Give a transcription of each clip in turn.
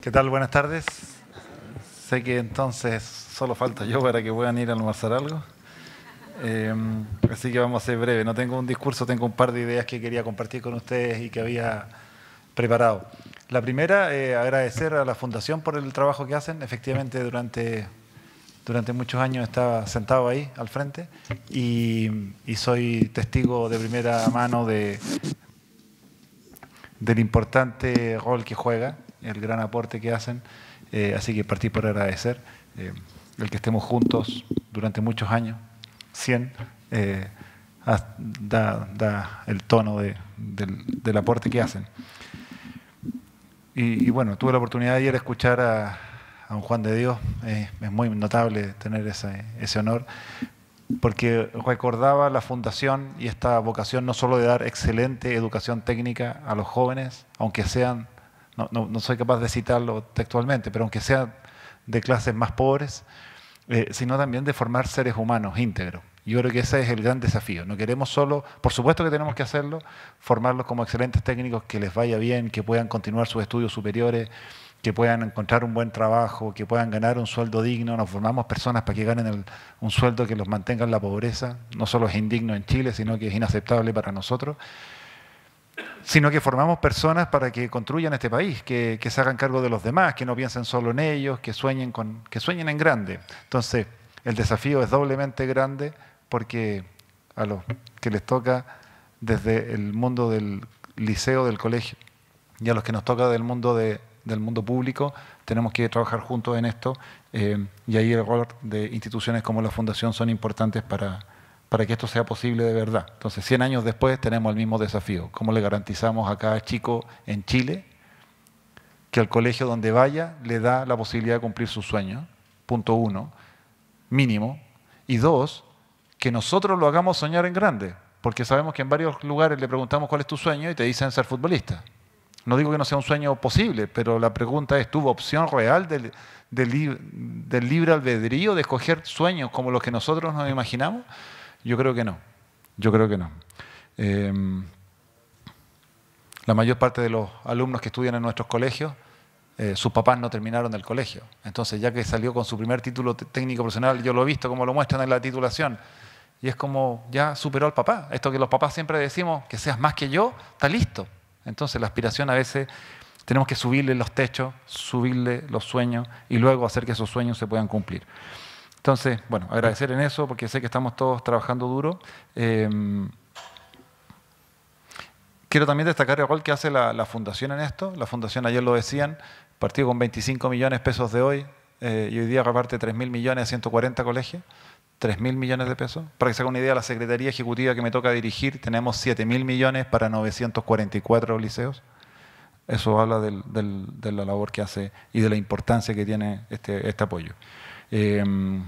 ¿Qué tal? Buenas tardes. Sé que entonces solo falta yo para que puedan ir a almorzar algo. Em, así que vamos a ser breve. No tengo un discurso, tengo un par de ideas que quería compartir con ustedes y que había preparado. La primera, eh, agradecer a la Fundación por el trabajo que hacen. Efectivamente, durante, durante muchos años estaba sentado ahí al frente y, soy testigo de primera mano de, del importante rol que juega el gran aporte que hacen. Eh, así que partir por agradecer eh, el que estemos juntos durante muchos años, 100, eh, da, da, el tono de, del, del, aporte que hacen. Y, y, bueno, tuve la oportunidad ayer de escuchar a, a un Juan de Dios, es muy notable tener ese, ese honor, porque recordaba la fundación y esta vocación no solo de dar excelente educación técnica a los jóvenes, aunque sean no, no, no soy capaz de citarlo textualmente, pero aunque sea de clases más pobres, eh, sino también de formar seres humanos íntegros. Yo creo que ese es el gran desafío. No queremos solo, por supuesto que tenemos que hacerlo, formarlos como excelentes técnicos, que les vaya bien, que puedan continuar sus estudios superiores, que puedan encontrar un buen trabajo, que puedan ganar un sueldo digno. Nos formamos personas para que ganen un sueldo que los mantenga en la pobreza. No solo es indigno en Chile, sino que es inaceptable para nosotros sino que formamos personas para que construyan este país, que, se hagan cargo de los demás, que no piensen solo en ellos, que sueñen, con, que sueñen en grande. Entonces, el desafío es doblemente grande porque a los que les toca desde el mundo del liceo, del colegio, y a los que nos toca del mundo, del mundo público, tenemos que trabajar juntos en esto, eh, y ahí el rol de instituciones como la Fundación son importantes para para que esto sea posible de verdad. Entonces, 100 años después tenemos el mismo desafío. ¿Cómo le garantizamos a cada chico en Chile que al colegio donde vaya le da la posibilidad de cumplir su sueño? Punto uno, mínimo. Y dos, que nosotros lo hagamos soñar en grande, porque sabemos que en varios lugares le preguntamos cuál es tu sueño y te dicen ser futbolista. No digo que no sea un sueño posible, pero la pregunta es, ¿tuvo opción real del, del libre albedrío de escoger sueños como los que nosotros nos imaginamos? Yo creo que no, yo creo que no. Em, la mayor parte de los alumnos que estudian en nuestros colegios, eh, sus papás no terminaron el colegio. Entonces, ya que salió con su primer título técnico profesional, yo lo he visto como lo muestran en la titulación, y es como ya superó al papá. Esto que los papás siempre decimos, que seas más que yo, está listo. Entonces, la aspiración a veces tenemos que subirle los techos, subirle los sueños y luego hacer que esos sueños se puedan cumplir. Entonces, bueno, agradecer en eso porque sé que estamos todos trabajando duro. Em, quiero también destacar el rol que hace la, fundación en esto. La fundación, ayer lo decían, partió con 25 millones de pesos de hoy eh, y hoy día reparte 3.000 millones a 140 colegios. 3.000 millones de pesos. Para que se haga una idea, la Secretaría Ejecutiva que me toca dirigir, tenemos 7.000 millones para 944 liceos. Eso habla de la labor que hace y de la importancia que tiene este, este apoyo. Em,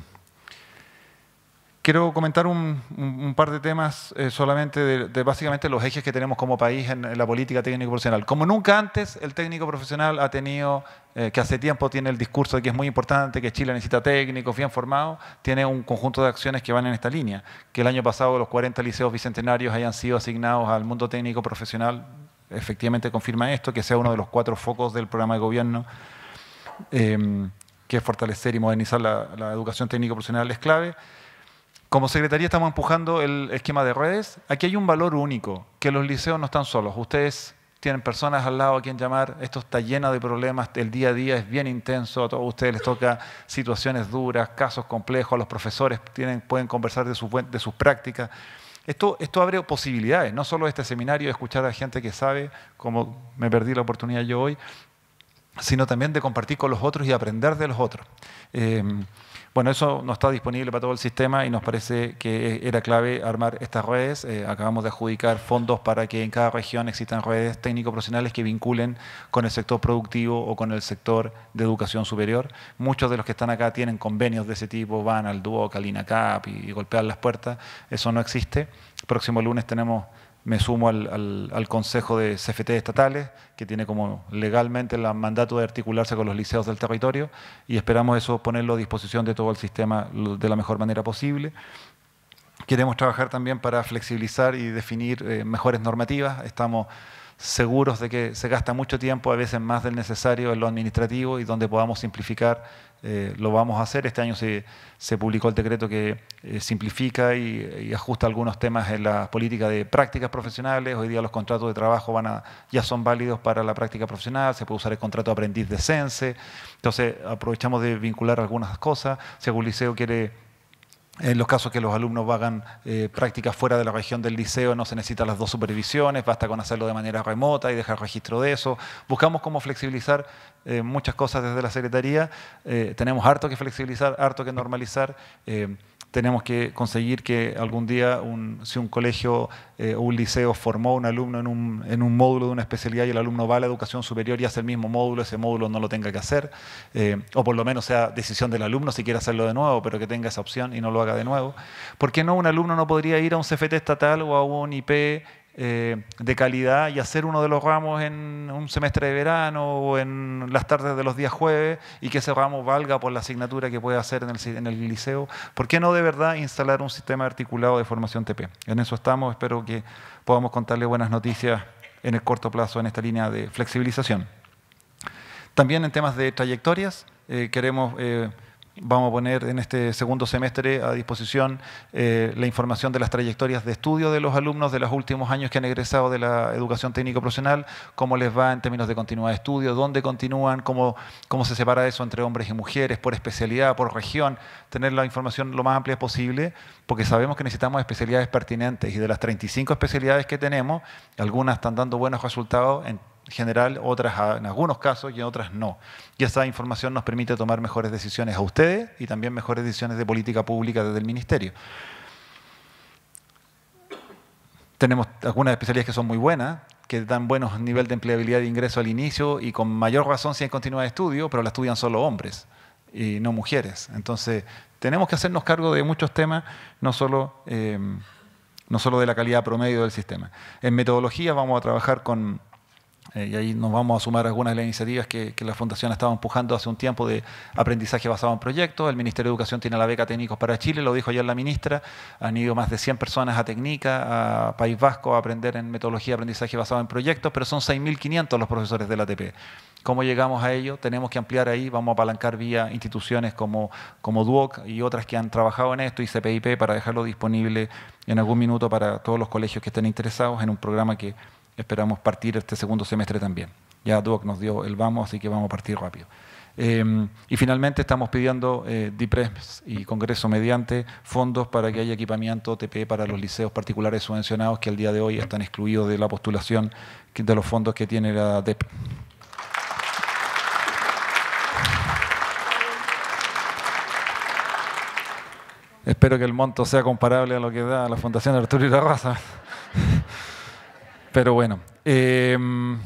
quiero comentar un, par de temas eh, solamente de, básicamente los ejes que tenemos como país en, la política técnico-profesional. Como nunca antes, el técnico profesional ha tenido, eh, que hace tiempo tiene el discurso de que es muy importante, que Chile necesita técnicos bien formados, tiene un conjunto de acciones que van en esta línea. Que el año pasado los 40 liceos bicentenarios hayan sido asignados al mundo técnico profesional, efectivamente confirma esto, que sea uno de los cuatro focos del programa de gobierno. Em, que fortalecer y modernizar la, educación técnico-profesional es clave. Como secretaría estamos empujando el esquema de redes. Aquí hay un valor único, que los liceos no están solos. Ustedes tienen personas al lado a quien llamar, esto está lleno de problemas, el día a día es bien intenso, a todos ustedes les toca situaciones duras, casos complejos, los profesores tienen, pueden conversar de sus, de sus prácticas. Esto, esto abre posibilidades, no solo este seminario, escuchar a gente que sabe, como me perdí la oportunidad yo hoy, sino también de compartir con los otros y aprender de los otros. Em, bueno, eso no está disponible para todo el sistema y nos parece que era clave armar estas redes. Eh, acabamos de adjudicar fondos para que en cada región existan redes técnico-profesionales que vinculen con el sector productivo o con el sector de educación superior. Muchos de los que están acá tienen convenios de ese tipo, van al Duoc, al INACAP y, golpean las puertas. Eso no existe. próximo lunes tenemos me sumo al, al, Consejo de CFT estatales, que tiene como legalmente el mandato de articularse con los liceos del territorio, y esperamos eso ponerlo a disposición de todo el sistema de la mejor manera posible. Queremos trabajar también para flexibilizar y definir eh, mejores normativas. Estamos seguros de que se gasta mucho tiempo, a veces más del necesario, en lo administrativo y donde podamos simplificar, eh, lo vamos a hacer. Este año se, se publicó el decreto que eh, simplifica y, ajusta algunos temas en la política de prácticas profesionales. Hoy día los contratos de trabajo van a, ya son válidos para la práctica profesional, se puede usar el contrato aprendiz de CENSE. Entonces aprovechamos de vincular algunas cosas. Si algún liceo quiere en los casos que los alumnos hagan eh, prácticas fuera de la región del liceo, no se necesitan las dos supervisiones, basta con hacerlo de manera remota y dejar registro de eso. Buscamos cómo flexibilizar eh, muchas cosas desde la Secretaría. Eh, tenemos harto que flexibilizar, harto que normalizar. tenemos que conseguir que algún día, si un colegio o un liceo formó un alumno en un, en un, módulo de una especialidad y el alumno va a la educación superior y hace el mismo módulo, ese módulo no lo tenga que hacer. o por lo menos sea decisión del alumno si quiere hacerlo de nuevo, pero que tenga esa opción y no lo haga de nuevo. ¿Por qué no un alumno no podría ir a un CFT estatal o a un IP eh, de calidad y hacer uno de los ramos en un semestre de verano o en las tardes de los días jueves y que ese ramo valga por la asignatura que puede hacer en el, liceo? ¿Por qué no de verdad instalar un sistema articulado de formación TP? En eso estamos, espero que podamos contarle buenas noticias en el corto plazo en esta línea de flexibilización. También en temas de trayectorias, eh, queremos eh, vamos a poner en este segundo semestre a disposición eh, la información de las trayectorias de estudio de los alumnos de los últimos años que han egresado de la educación técnico profesional, cómo les va en términos de continuidad de estudio, dónde continúan, cómo, cómo se separa eso entre hombres y mujeres, por especialidad, por región, tener la información lo más amplia posible, porque sabemos que necesitamos especialidades pertinentes y de las 35 especialidades que tenemos, algunas están dando buenos resultados en general, otras en algunos casos y en otras no. Y esa información nos permite tomar mejores decisiones a ustedes y también mejores decisiones de política pública desde el Ministerio. Tenemos algunas especialidades que son muy buenas, que dan buenos niveles de empleabilidad de ingreso al inicio y con mayor razón si hay continuidad de estudio, pero la estudian solo hombres y no mujeres. Entonces, tenemos que hacernos cargo de muchos temas, no solo... Eh, no solo de la calidad promedio del sistema. En metodología vamos a trabajar con eh, y ahí nos vamos a sumar algunas de las iniciativas que, la Fundación estaba empujando hace un tiempo de aprendizaje basado en proyectos. El Ministerio de Educación tiene la beca Técnicos para Chile, lo dijo ayer la ministra. Han ido más de 100 personas a Técnica, a País Vasco, a aprender en metodología de aprendizaje basado en proyectos, pero son 6.500 los profesores de la ATP. ¿Cómo llegamos a ello? Tenemos que ampliar ahí, vamos a apalancar vía instituciones como, como DUOC y otras que han trabajado en esto y CPIP para dejarlo disponible en algún minuto para todos los colegios que estén interesados en un programa que esperamos partir este segundo semestre también. Ya Duoc nos dio el vamos, así que vamos a partir rápido. Em, y finalmente estamos pidiendo eh, DIPRES y Congreso mediante fondos para que haya equipamiento TP para los liceos particulares subvencionados que al día de hoy están excluidos de la postulación de los fondos que tiene la DEP. Espero que el monto sea comparable a lo que da la Fundación Arturo y La Raza. Pero bueno, em,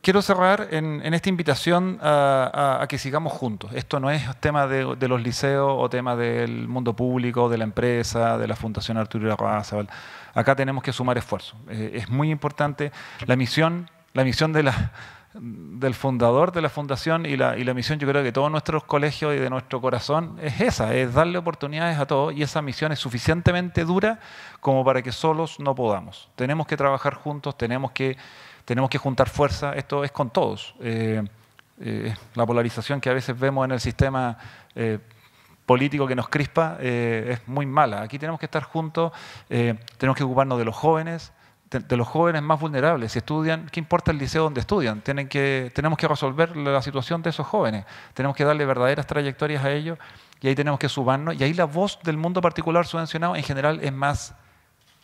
quiero cerrar en, esta invitación a, que sigamos juntos. Esto no es tema de, los liceos o tema del mundo público, de la empresa, de la Fundación Arturo Raza. Acá tenemos que sumar esfuerzo. Eh, es muy importante la misión, la misión de la del fundador de la fundación y la, misión, yo creo que todos nuestros colegios y de nuestro corazón es esa, es darle oportunidades a todos y esa misión es suficientemente dura como para que solos no podamos. Tenemos que trabajar juntos, tenemos que, tenemos que juntar fuerza, esto es con todos. Eh, eh, la polarización que a veces vemos en el sistema eh, político que nos crispa es muy mala. Aquí tenemos que estar juntos, tenemos que ocuparnos de los jóvenes, de los jóvenes más vulnerables. Si estudian, ¿qué importa el liceo donde estudian? Tienen que, tenemos que resolver la situación de esos jóvenes. Tenemos que darle verdaderas trayectorias a ellos y ahí tenemos que subarnos. Y ahí la voz del mundo particular subvencionado en general es más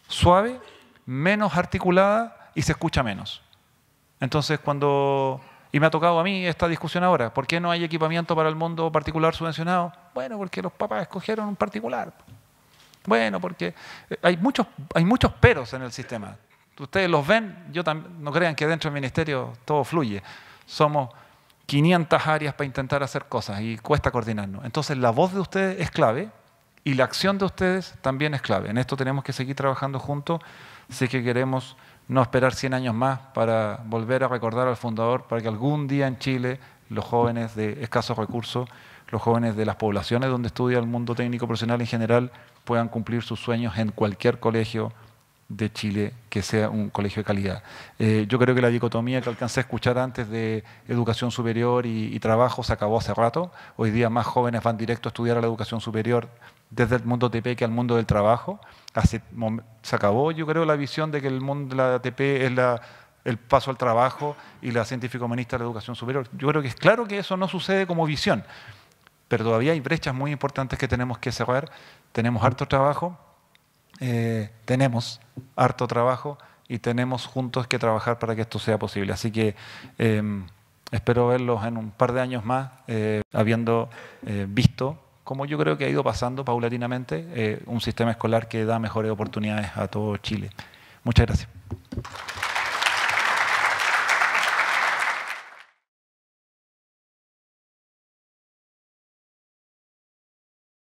suave, menos articulada y se escucha menos. Entonces, cuando... Y me ha tocado a mí esta discusión ahora. ¿Por qué no hay equipamiento para el mundo particular subvencionado? Bueno, porque los papás escogieron un particular. Bueno, porque hay muchos, hay muchos peros en el sistema ustedes los ven, yo no crean que dentro del ministerio todo fluye. Somos 500 áreas para intentar hacer cosas y cuesta coordinarnos. Entonces la voz de ustedes es clave y la acción de ustedes también es clave. En esto tenemos que seguir trabajando juntos si que queremos no esperar 100 años más para volver a recordar al fundador, para que algún día en Chile los jóvenes de escasos recursos, los jóvenes de las poblaciones donde estudia el mundo técnico profesional en general, puedan cumplir sus sueños en cualquier colegio de Chile que sea un colegio de calidad. Eh, yo creo que la dicotomía que alcancé a escuchar antes de educación superior y, trabajo se acabó hace rato. Hoy día más jóvenes van directo a estudiar a la educación superior desde el mundo TP que al mundo del trabajo. se acabó, yo creo, la visión de que el mundo de la TP es el paso al trabajo y la científico-humanista a la educación superior. Yo creo que es claro que eso no sucede como visión, pero todavía hay brechas muy importantes que tenemos que cerrar. Tenemos harto trabajo eh, tenemos harto trabajo y tenemos juntos que trabajar para que esto sea posible. Así que em, espero verlos en un par de años más, eh, habiendo eh, visto como yo creo que ha ido pasando paulatinamente, un sistema escolar que da mejores oportunidades a todo Chile. Muchas gracias.